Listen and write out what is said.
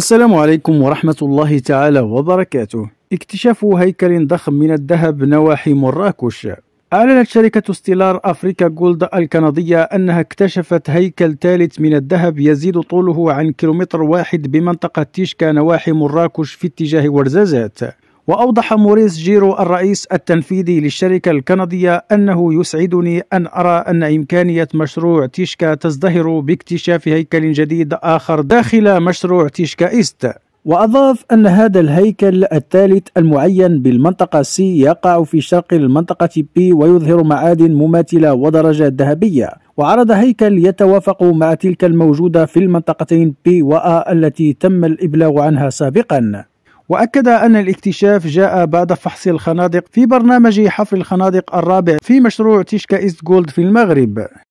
السلام عليكم ورحمة الله تعالى وبركاته اكتشاف هيكل ضخم من الذهب نواحي مراكش أعلنت شركة ستيلار أفريكا جولد الكندية أنها اكتشفت هيكل ثالث من الذهب يزيد طوله عن كيلومتر واحد بمنطقة تيشكا نواحي مراكش في اتجاه ورزازات وأوضح موريس جيرو الرئيس التنفيذي للشركة الكندية أنه يسعدني أن أرى أن إمكانية مشروع تيشكا تزدهر باكتشاف هيكل جديد آخر داخل مشروع تيشكا إيست وأضاف أن هذا الهيكل الثالث المعين بالمنطقة سي يقع في شرق المنطقة بي ويظهر معادن مماثلة ودرجات ذهبية وعرض هيكل يتوافق مع تلك الموجودة في المنطقتين بي وأ التي تم الإبلاغ عنها سابقاً وأكد أن الاكتشاف جاء بعد فحص الخنادق في برنامج حفر الخنادق الرابع في مشروع تشكا إيست جولد في المغرب